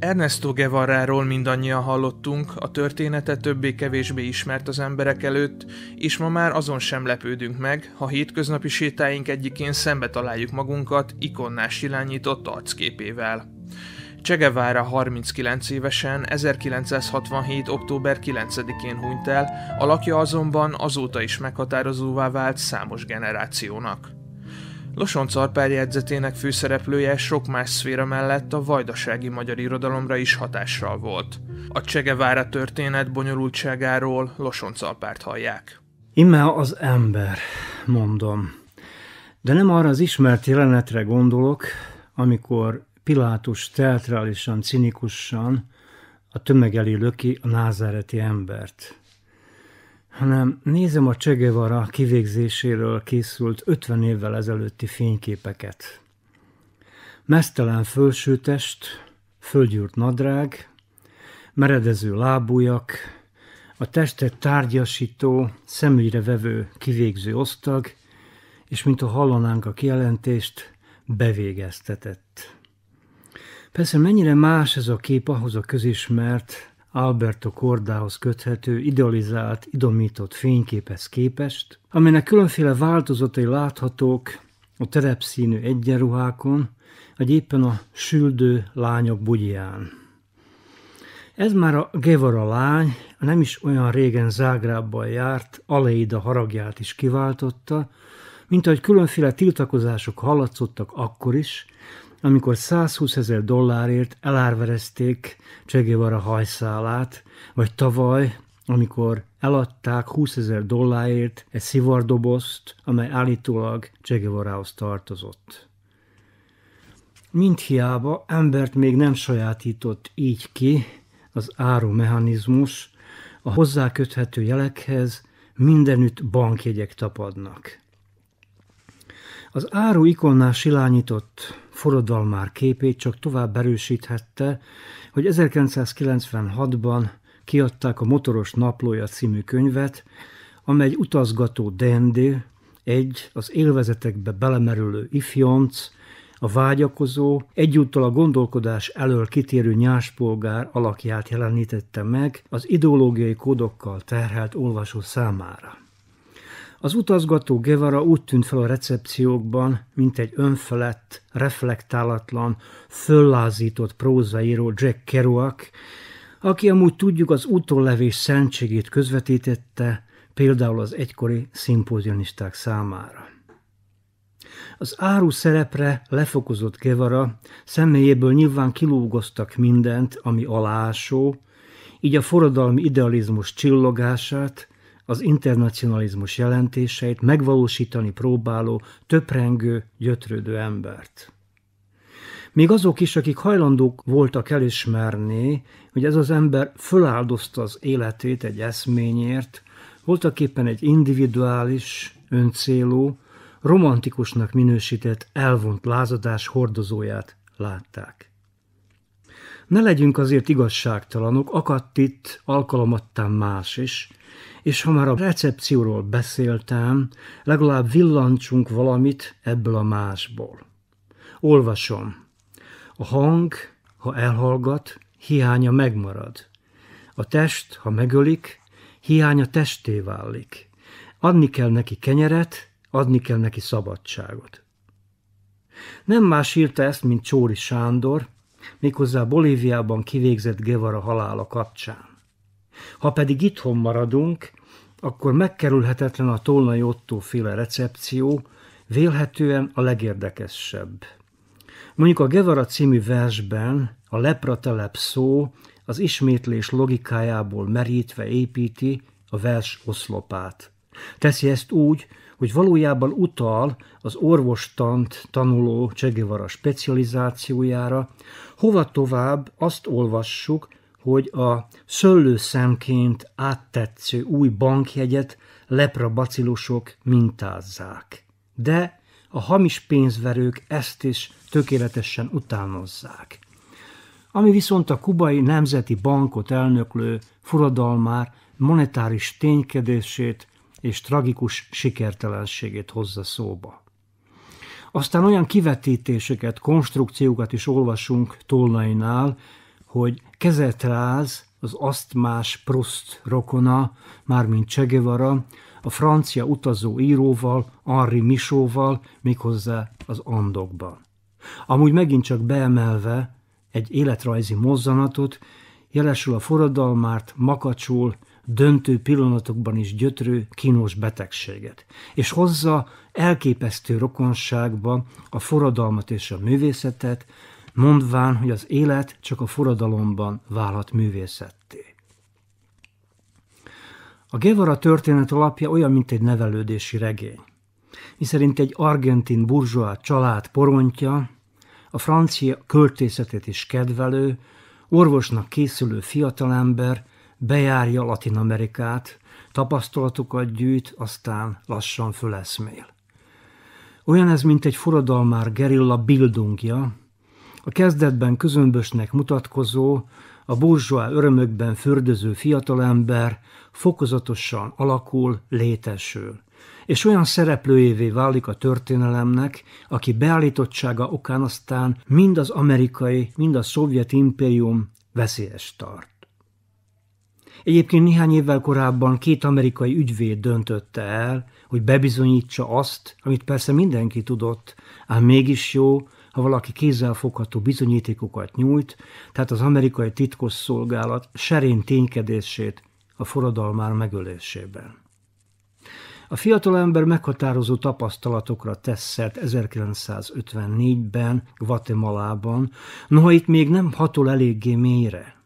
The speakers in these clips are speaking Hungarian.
Ernesto Guevara-ról mindannyian hallottunk, a története többé-kevésbé ismert az emberek előtt, és ma már azon sem lepődünk meg, ha hétköznapi sétáink egyikén szembe találjuk magunkat ikonnás irányított arcképével. Che Guevara 39 évesen 1967. október 9-én hunyt el, alakja azonban azóta is meghatározóvá vált számos generációnak. Loson Carpár jegyzetének főszereplője sok más szféra mellett a vajdasági magyar irodalomra is hatással volt. A Csegevára történet bonyolultságáról Loson Carpárt hallják. Ime az ember, mondom. De nem arra az ismert jelenetre gondolok, amikor Pilátus teatrálisan, cinikusan a tömeg elé löki a názáreti embert hanem nézem a Csegevara kivégzéséről készült 50 évvel ezelőtti fényképeket. Mesztelen fölsőtest, földgyűrt nadrág, meredező lábújak, a testet tárgyasító, szemügyre vevő kivégző osztag, és mint a hallanánk a kijelentést, bevégeztetett. Persze mennyire más ez a kép ahhoz a közismert, Alberto Cordához köthető, idealizált, idomított fényképhez képest, amelynek különféle változatai láthatók a terepszínű egyenruhákon, vagy éppen a süldő lányok bugyján. Ez már a Gevara lány, a nem is olyan régen Zágrábban járt, Aleida haragját is kiváltotta, mint ahogy különféle tiltakozások hallatszottak akkor is, amikor 120 ezer dollárért elárverezték Csegévara hajszálát, vagy tavaly, amikor eladták 20 ezer dollárért egy szivardobozt, amely állítólag Csegevarához tartozott. Mint hiába embert még nem sajátított így ki az áru mechanizmus, a hozzáköthető jelekhez mindenütt bankjegyek tapadnak. Az áru ikonnál silányított forradalmár képét csak tovább erősíthette, hogy 1996-ban kiadták a Motoros Naplója című könyvet, amely utazgató dendé, egy az élvezetekbe belemerülő ifjonc, a vágyakozó, egyúttal a gondolkodás elől kitérő nyáspolgár alakját jelenítette meg az ideológiai kódokkal terhelt olvasó számára. Az utazgató Gevara úgy tűnt fel a recepciókban, mint egy önfelett, reflektálatlan, föllázított prózaíró Jack Kerouac, aki amúgy tudjuk az utollevés szentségét közvetítette, például az egykori szimpózionisták számára. Az áru szerepre lefokozott Gevara személyéből nyilván kilúgoztak mindent, ami alásó, így a forradalmi idealizmus csillogását, az internacionalizmus jelentéseit megvalósítani próbáló, töprengő, gyötrődő embert. Még azok is, akik hajlandók voltak elismerni, hogy ez az ember föláldozta az életét egy eszményért, voltak éppen egy individuális, öncélú, romantikusnak minősített elvont lázadás hordozóját látták. Ne legyünk azért igazságtalanok, akadt itt alkalomattán más is, és ha már a recepcióról beszéltem, legalább villancsunk valamit ebből a másból. Olvasom. A hang, ha elhallgat, hiánya megmarad. A test, ha megölik, hiánya testé válik. Adni kell neki kenyeret, adni kell neki szabadságot. Nem más írta ezt, mint Csóri Sándor, méghozzá Bolíviában kivégzett Guevara halála kapcsán. Ha pedig itthon maradunk, akkor megkerülhetetlen a Tolnai Otto féle recepció, vélhetően a legérdekesebb. Mondjuk a Guevara című versben a lepratelep szó az ismétlés logikájából merítve építi a vers oszlopát. Teszi ezt úgy, hogy valójában utal az orvostant tanuló Csegevara specializációjára, hova tovább azt olvassuk, hogy a szöllőszemként áttetsző új bankjegyet lepra bacilusok mintázzák. De a hamis pénzverők ezt is tökéletesen utánozzák. Ami viszont a kubai nemzeti bankot elnöklő forradalmár monetáris ténykedését és tragikus sikertelenségét hozza szóba. Aztán olyan kivetítéseket, konstrukciókat is olvasunk Tolnainál, hogy kezetráz, az asztmás Prost rokona, mármint Csegevara, a francia utazó íróval, Henri Misóval, méghozzá az Andokban. Amúgy megint csak beemelve egy életrajzi mozzanatot, jelesül a forradalmárt, makacsul, döntő pillanatokban is gyötrő, kínos betegséget, és hozza elképesztő rokonságba a forradalmat és a művészetet, mondván, hogy az élet csak a forradalomban válhat művészetté. A Guevara történet alapja olyan, mint egy nevelődési regény, miszerint egy argentin burzsóá család porontja, a francia költészetet is kedvelő, orvosnak készülő fiatalember bejárja Latin Amerikát, tapasztalatokat gyűjt, aztán lassan föleszmél. Olyan ez, mint egy forradalmár gerilla bildungja, a kezdetben közömbösnek mutatkozó, a burzsóá örömökben fürdöző fiatalember fokozatosan alakul, létesül és olyan szereplőjévé válik a történelemnek, aki beállítottsága okán aztán mind az amerikai, mind a szovjet impérium veszélyes tart. Egyébként néhány évvel korábban két amerikai ügyvéd döntötte el, hogy bebizonyítsa azt, amit persze mindenki tudott, ám mégis jó, ha valaki kézzelfogható bizonyítékokat nyújt, tehát az amerikai titkosszolgálat serén ténykedését a forradalmár megölésében. A fiatalember meghatározó tapasztalatokra tesszett 1954-ben, Guatemalában, noha itt még nem hatol eléggé mélyre.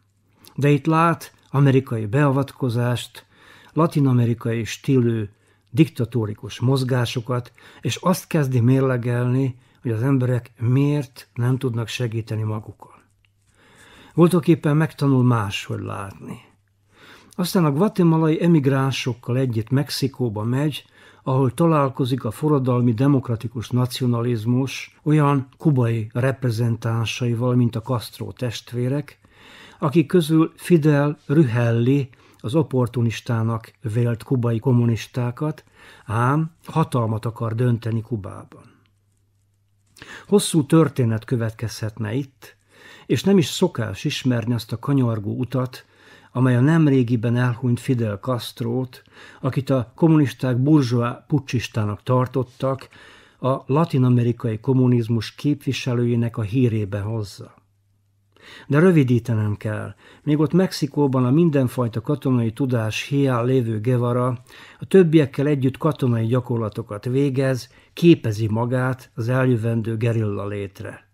De itt lát amerikai beavatkozást, latinamerikai stílű diktatórikus mozgásokat, és azt kezdi mérlegelni, hogy az emberek miért nem tudnak segíteni magukon. éppen megtanul máshogy látni. Aztán a guatemalai emigránsokkal együtt Mexikóba megy, ahol találkozik a forradalmi demokratikus nacionalizmus olyan kubai reprezentánsaival, mint a Castro testvérek, akik közül Fidel Rühelli az opportunistának vélt kubai kommunistákat, ám hatalmat akar dönteni Kubában. Hosszú történet következhetne itt, és nem is szokás ismerni azt a kanyargó utat, amely a nemrégiben elhunyt Fidel Castrót, akit a kommunisták burzsóá pucsistának tartottak, a latinamerikai kommunizmus képviselőjének a hírébe hozza. De rövidítenem kell. Még ott Mexikóban a mindenfajta katonai tudás hiány lévő gevara, a többiekkel együtt katonai gyakorlatokat végez, képezi magát az eljövendő gerilla létre.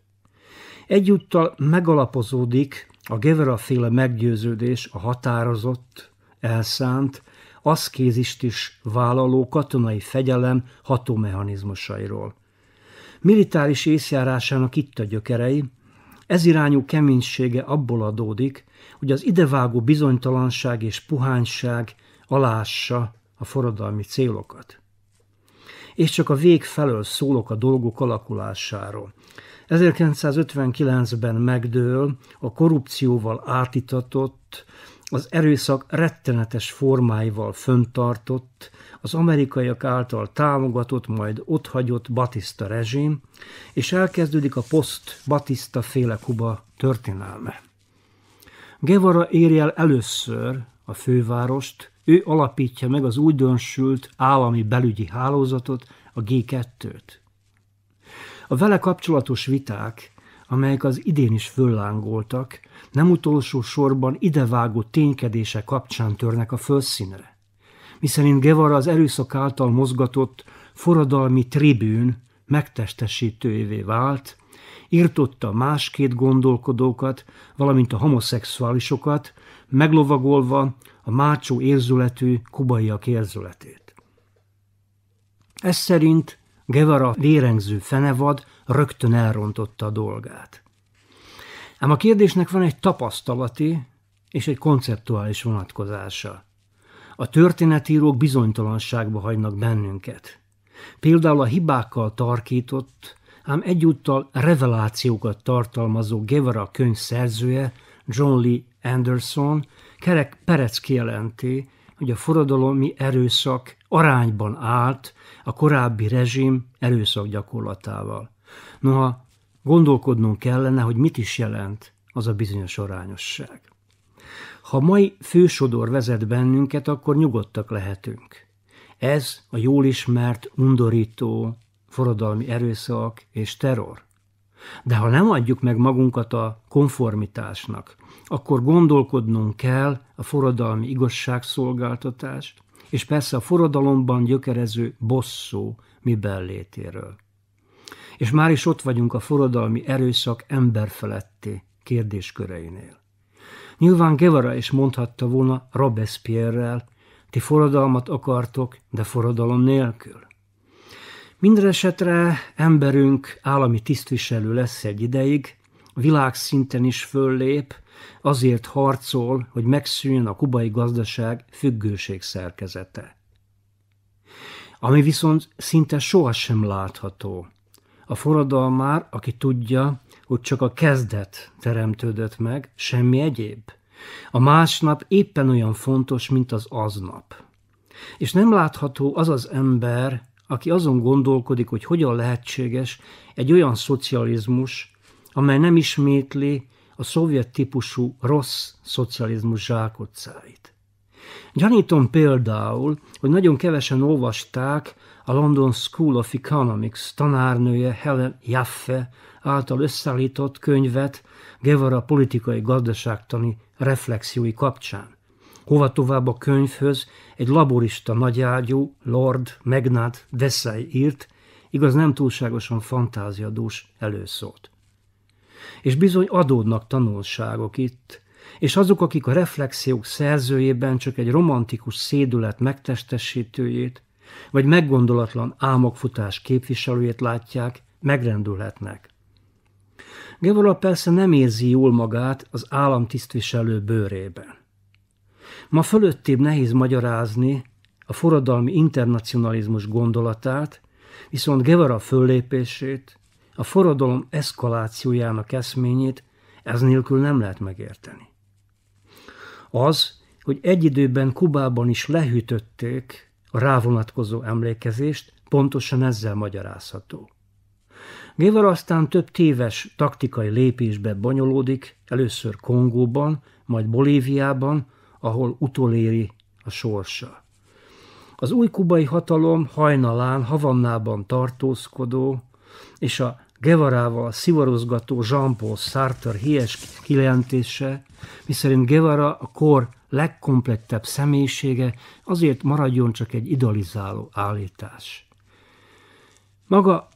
Egyúttal megalapozódik a gevara féle meggyőződés a határozott, elszánt, aszkézist is vállaló katonai fegyelem hatómechanizmusairól. Militáris észjárásának itt a gyökerei, ez irányú keménysége abból adódik, hogy az idevágó bizonytalanság és puhányság alássa a forradalmi célokat. És csak a vég felől szólok a dolgok alakulásáról. 1959-ben megdől a korrupcióval átitatott, az erőszak rettenetes formáival föntartott, az amerikaiak által támogatott, majd otthagyott Batista rezsim, és elkezdődik a poszt-Batista féle Kuba történelme. Guevara éri el először a fővárost, ő alapítja meg az újdonsült állami belügyi hálózatot, a G2-t. A vele kapcsolatos viták amelyek az idén is föllángoltak, nem utolsó sorban idevágó ténykedése kapcsán törnek a fölszínre. Miszerint Guevara az erőszak által mozgatott forradalmi tribűn megtestesítőjévé vált, írtotta két gondolkodókat, valamint a homoszexuálisokat, meglovagolva a mácsó érzületű kubaiak érzületét. Ez szerint Gevara vérengző fenevad rögtön elrontotta a dolgát. Ám a kérdésnek van egy tapasztalati és egy konceptuális vonatkozása. A történetírók bizonytalanságba hagynak bennünket. Például a hibákkal tarkított, ám egyúttal revelációkat tartalmazó Gevara könyv szerzője, John Lee Anderson kerek perec kijelenti, hogy a forradalomi erőszak arányban állt a korábbi rezsim erőszak gyakorlatával. Noha gondolkodnunk kellene, hogy mit is jelent az a bizonyos arányosság. Ha mai fősodor vezet bennünket, akkor nyugodtak lehetünk. Ez a jól ismert, undorító, forradalmi erőszak és terror. De ha nem adjuk meg magunkat a konformitásnak, akkor gondolkodnunk kell a forradalmi igazságszolgáltatást, és persze a forradalomban gyökerező bosszú mi bellétéről. És már is ott vagyunk a forradalmi erőszak emberfeletti kérdésköreinél. Nyilván Gevara is mondhatta volna Robespierrel, ti forradalmat akartok, de forradalom nélkül. Minden emberünk állami tisztviselő lesz egy ideig, világszinten is föllép, azért harcol, hogy megszűnjön a kubai gazdaság függőség szerkezete. Ami viszont szinte sohasem látható. A forradalmár, aki tudja, hogy csak a kezdet teremtődött meg, semmi egyéb. A másnap éppen olyan fontos, mint az aznap. És nem látható az az ember, aki azon gondolkodik, hogy hogyan lehetséges egy olyan szocializmus, amely nem ismétli a szovjet típusú rossz szocializmus zsákutcáit. Gyanítom például, hogy nagyon kevesen olvasták a London School of Economics tanárnője Helen Jaffe által összeállított könyvet Gevara politikai gazdaságtani reflexiói kapcsán hova tovább a könyvhöz egy laborista nagyágyú, Lord Magnat Desai írt, igaz nem túlságosan fantáziadús előszót. És bizony adódnak tanulságok itt, és azok, akik a reflexiók szerzőjében csak egy romantikus szédület megtestesítőjét, vagy meggondolatlan álmokfutás képviselőjét látják, megrendülhetnek. Gevola persze nem érzi jól magát az államtisztviselő bőrében. Ma fölöttébb nehéz magyarázni a forradalmi internacionalizmus gondolatát, viszont Guevara föllépését, a forradalom eszkalációjának eszményét ez nélkül nem lehet megérteni. Az, hogy egy időben Kubában is lehűtötték a rávonatkozó emlékezést, pontosan ezzel magyarázható. Gévar aztán több téves taktikai lépésbe bonyolódik, először Kongóban, majd Bolíviában, ahol utoléri a sorsa. Az új kubai hatalom hajnalán Havannában tartózkodó és a Gevarával szivarozgató Jean-Paul Sartre híres kijelentése, miszerint Gevara a kor legkomplettebb személyisége, azért maradjon csak egy idealizáló állítás. Maga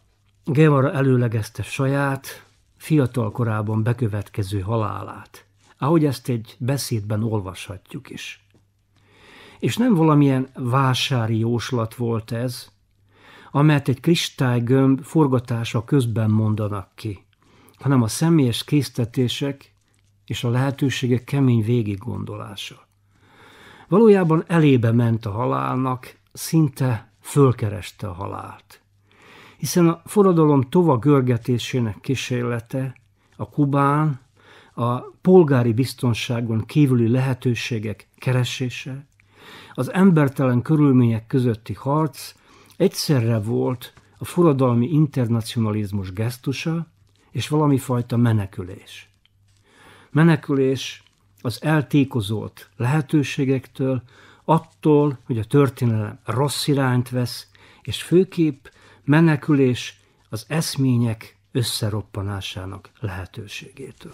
Gevara előlegezte saját, fiatal korában bekövetkező halálát ahogy ezt egy beszédben olvashatjuk is. És nem valamilyen vásári jóslat volt ez, amelyet egy kristálygömb forgatása közben mondanak ki, hanem a személyes késztetések és a lehetőségek kemény gondolása. Valójában elébe ment a halálnak, szinte fölkereste a halált. Hiszen a forradalom tova görgetésének kísérlete a Kubán a polgári biztonságon kívüli lehetőségek keresése, az embertelen körülmények közötti harc egyszerre volt a forradalmi internacionalizmus gesztusa és valami fajta menekülés. Menekülés az eltékozott lehetőségektől, attól, hogy a történelem rossz irányt vesz, és főképp menekülés az eszmények összeroppanásának lehetőségétől.